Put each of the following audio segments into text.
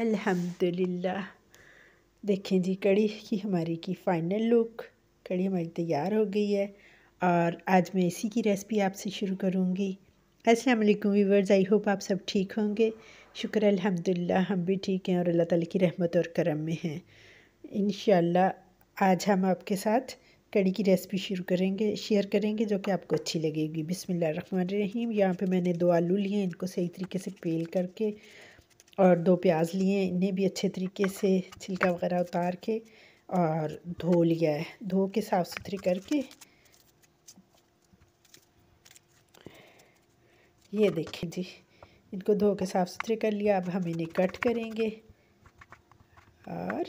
अल्हम्दुलिल्लाह देखें जी कड़ी की हमारी की फ़ाइनल लुक कड़ी हमारी तैयार हो गई है और आज मैं इसी की रेसिपी आपसे शुरू करूँगी अस्सलाम वालेकुम आई होप आप सब ठीक होंगे शुक्र अल्हम्दुलिल्लाह हम भी ठीक हैं और अल्लाह ताला की रहमत और करम में हैं इन आज हम आपके साथ कड़ी की रेसिपी शुरू करेंगे शेयर करेंगे जो कि आपको अच्छी लगेगी बिसमीम यहाँ पे मैंने दो आलू लिए इनको सही तरीके से पेल करके और दो प्याज लिए इन्हें भी अच्छे तरीके से छिलका वगैरह उतार के और धो लिया है धो के साफ़ सुथरी करके ये देखें जी इनको धो के साफ़ सुथरे कर लिया अब हम इन्हें कट करेंगे और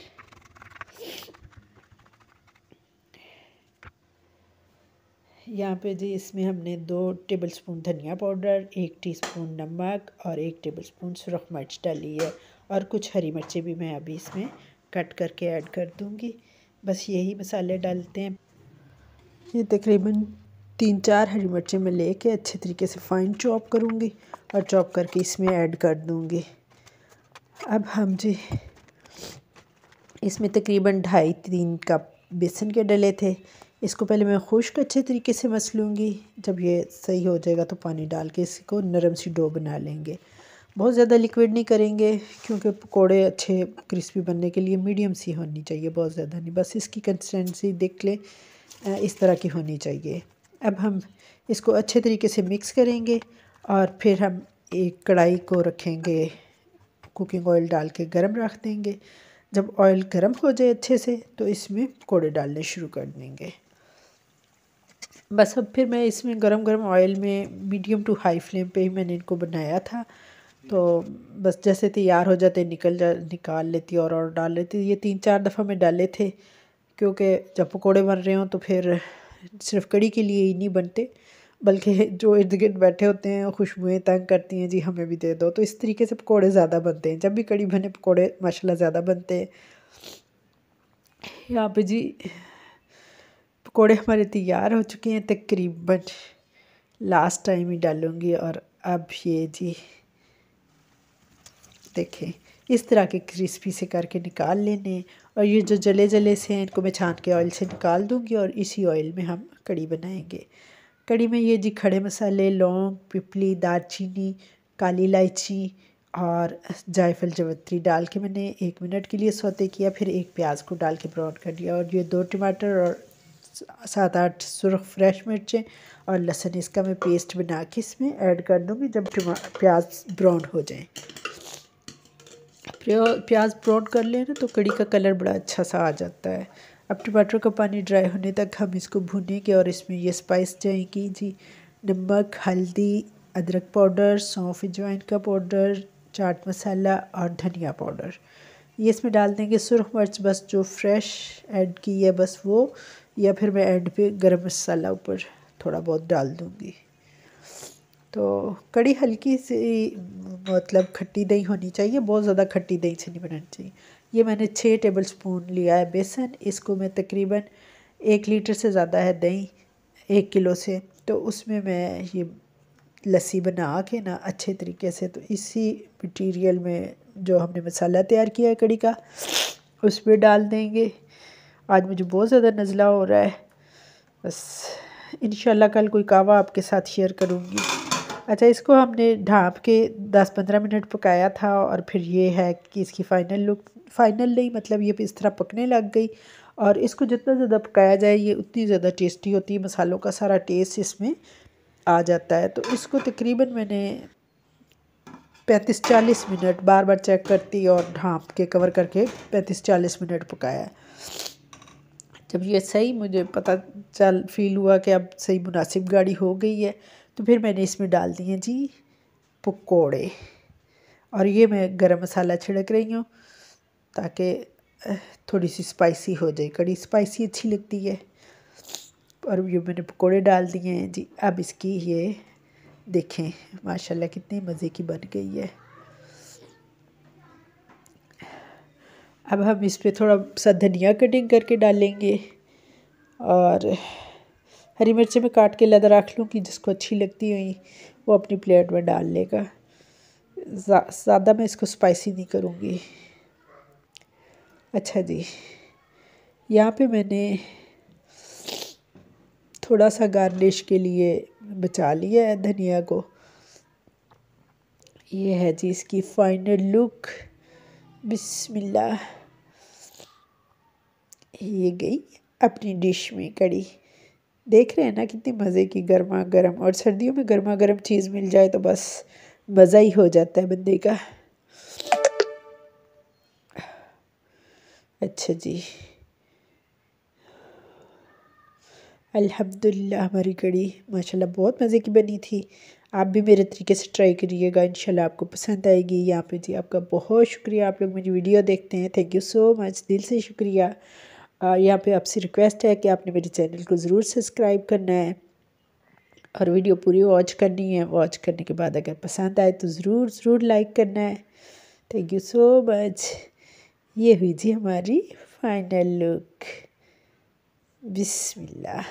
यहाँ पे जी इसमें हमने दो टेबलस्पून धनिया पाउडर एक टीस्पून नमक और एक टेबलस्पून सुरख मिर्च डाली है और कुछ हरी मिर्चें भी मैं अभी इसमें कट करके ऐड कर दूँगी बस यही मसाले डालते हैं ये तकरीबन तीन चार हरी मिर्चें मैं लेके अच्छे तरीके से फाइन चॉप करूँगी और चॉप करके इसमें ऐड कर दूँगी अब हम जी इसमें तकरीबन ढाई तीन कप बेसन के डले थे इसको पहले मैं खुश्क अच्छे तरीके से मस लूँगी जब ये सही हो जाएगा तो पानी डाल के इसको नरम सी डो बना लेंगे बहुत ज़्यादा लिक्विड नहीं करेंगे क्योंकि पकोड़े अच्छे क्रिस्पी बनने के लिए मीडियम सी होनी चाहिए बहुत ज़्यादा नहीं बस इसकी कंसिस्टेंसी देख लें इस तरह की होनी चाहिए अब हम इसको अच्छे तरीके से मिक्स करेंगे और फिर हम एक कढ़ाई को रखेंगे कुकिंग ऑयल डाल के गर्म रख देंगे जब ऑयल गर्म हो जाए अच्छे से तो इसमें पकौड़े डालने शुरू कर देंगे बस अब फिर मैं इसमें गरम गरम ऑयल में मीडियम टू हाई फ्लेम पे ही मैंने इनको बनाया था तो बस जैसे तैयार हो जाते निकल जा निकाल लेती और और डाल लेती ये तीन चार दफ़ा मैं डाले थे क्योंकि जब पकौड़े बन रहे हों तो फिर सिर्फ कड़ी के लिए ही नहीं बनते बल्कि जो इर्द गिर्द बैठे होते हैं खुशबुएँ तंग करती हैं जी हमें भी दे दो तो इस तरीके से पकौड़े ज़्यादा बनते हैं जब भी कड़ी बने पकौड़े माशाला ज़्यादा बनते हैं यहाँ पर जी पकौड़े हमारे तैयार हो चुके हैं तकरीबन लास्ट टाइम ही डालूँगी और अब ये जी देखें इस तरह के क्रिस्पी से करके निकाल लेने और ये जो जले जले से हैं इनको मैं छान के ऑयल से निकाल दूँगी और इसी ऑयल में हम कड़ी बनाएंगे कड़ी में ये जी खड़े मसाले लौंग पिपली दालचीनी काली इलायची और जायफल जवत्री डाल के मैंने एक मिनट के लिए सोते किया फिर एक प्याज को डाल के ब्राउन कर लिया और ये दो टमाटर और सात आठ सुरख फ्रेश मिर्चें और लहसुन इसका मैं पेस्ट बना के इसमें ऐड कर दूँगी जब प्याज ब्राउन हो जाए प्याज ब्राउन कर लें ना तो कड़ी का कलर बड़ा अच्छा सा आ जाता है अब टमाटर का पानी ड्राई होने तक हम इसको भूनेंगे और इसमें ये स्पाइस जाएंगी जी नमक हल्दी अदरक पाउडर सौंफ अजवाइन का पाउडर चाट मसाला और धनिया पाउडर ये इसमें डाल देंगे सुरख मिर्च बस जो फ्रेश ऐड की है बस वो या फिर मैं एंड पे गरम मसाला ऊपर थोड़ा बहुत डाल दूँगी तो कड़ी हल्की सी मतलब खट्टी दही होनी चाहिए बहुत ज़्यादा खट्टी दही से नहीं बनानी चाहिए ये मैंने छः टेबल स्पून लिया है बेसन इसको मैं तकरीबन एक लीटर से ज़्यादा है दही एक किलो से तो उसमें मैं ये लस्सी बना के ना अच्छे तरीके से तो इसी मटेरियल में जो हमने मसाला तैयार किया है कड़ी का उसमें डाल देंगे आज मुझे बहुत ज़्यादा नज़ला हो रहा है बस इन कल कोई कावा आपके साथ शेयर करूँगी अच्छा इसको हमने ढाँप के 10-15 मिनट पकाया था और फिर ये है कि इसकी फ़ाइनल लुक फ़ाइनल नहीं मतलब ये इस तरह पकने लग गई और इसको जितना ज़्यादा पकाया जाए ये उतनी ज़्यादा टेस्टी होती है मसालों का सारा टेस्ट इसमें आ जाता है तो इसको तकरीबन मैंने पैंतीस चालीस मिनट बार बार चेक करती और ढाँप के कवर करके पैंतीस चालीस मिनट पकाया जब ये सही मुझे पता चल फील हुआ कि अब सही मुनासिब गाड़ी हो गई है तो फिर मैंने इसमें डाल दिए जी पकौड़े और ये मैं गरम मसाला छिड़क रही हूँ ताकि थोड़ी सी स्पाइसी हो जाए कड़ी स्पाइसी अच्छी लगती है और ये मैंने पकौड़े डाल दिए हैं जी अब इसकी ये देखें माशाल्लाह कितनी मज़े की बन गई है अब हम इस पर थोड़ा सा धनिया कटिंग करके डालेंगे और हरी मिर्ची में काट के लदा रख लूँगी जिसको अच्छी लगती हुई वो अपनी प्लेट में डाल लेगा ज़्यादा मैं इसको स्पाइसी नहीं करूँगी अच्छा जी यहाँ पे मैंने थोड़ा सा गार्निश के लिए बचा लिया है धनिया को ये है जी इसकी फाइनल लुक बिस्मिल्ला ये गई अपनी डिश में कड़ी देख रहे हैं ना कितनी मज़े की गर्मा गर्म और सर्दियों में गर्मा गर्म चीज़ मिल जाए तो बस मज़ा ही हो जाता है बंदे का अच्छा जी अल्हम्दुलिल्लाह हमारी कड़ी माशाल्लाह बहुत मज़े की बनी थी आप भी मेरे तरीके से ट्राई करिएगा इन आपको पसंद आएगी यहाँ पे जी आपका बहुत शुक्रिया आप लोग मुझे वीडियो देखते हैं थैंक यू सो मच दिल से शुक्रिया यहाँ पे आपसे रिक्वेस्ट है कि आपने मेरे चैनल को ज़रूर सब्सक्राइब करना है और वीडियो पूरी वॉच करनी है वॉच करने के बाद अगर पसंद आए तो ज़रूर ज़रूर लाइक करना है थैंक यू सो मच ये हुई जी हमारी फाइनल लुक बिस्मिल्लाह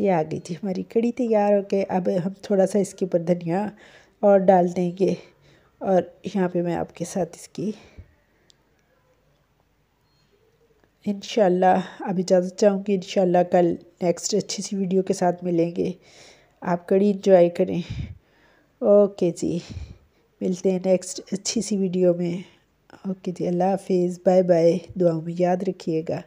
ये आ गई थी हमारी कड़ी तैयार हो गई अब हम थोड़ा सा इसके ऊपर धनिया और डाल देंगे और यहाँ पे मैं आपके साथ इसकी इन अब इजाज़त चाहूँगी इन कल नेक्स्ट अच्छी सी वीडियो के साथ मिलेंगे आप कड़ी इंजॉय करें ओके जी मिलते हैं नेक्स्ट अच्छी सी वीडियो में ओके जी अल्लाह हाफिज़ बाय बाय दुआओं में याद रखिएगा